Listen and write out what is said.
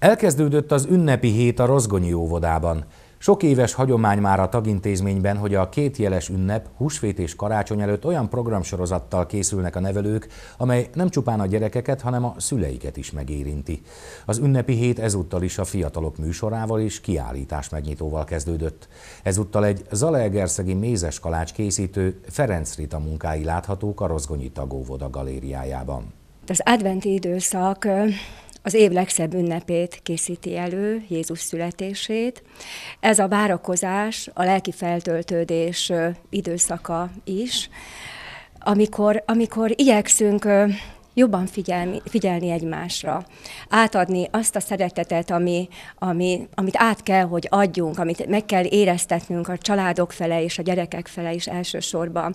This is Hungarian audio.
Elkezdődött az ünnepi hét a Rozgonyi óvodában. Sok éves hagyomány már a tagintézményben, hogy a két jeles ünnep húsvét és karácsony előtt olyan programsorozattal készülnek a nevelők, amely nem csupán a gyerekeket, hanem a szüleiket is megérinti. Az ünnepi hét ezúttal is a fiatalok műsorával és kiállítás megnyitóval kezdődött. Ezúttal egy Zalaegerszegi mézes kalács készítő Ferenc Rita munkái láthatók a Rozgonyi Tagóvoda galériájában. Az adventi időszak az év legszebb ünnepét készíti elő, Jézus születését. Ez a várakozás, a lelki feltöltődés időszaka is, amikor, amikor igyekszünk jobban figyelni, figyelni egymásra, átadni azt a szeretetet, ami, ami, amit át kell, hogy adjunk, amit meg kell éreztetnünk a családok fele és a gyerekek fele is elsősorban.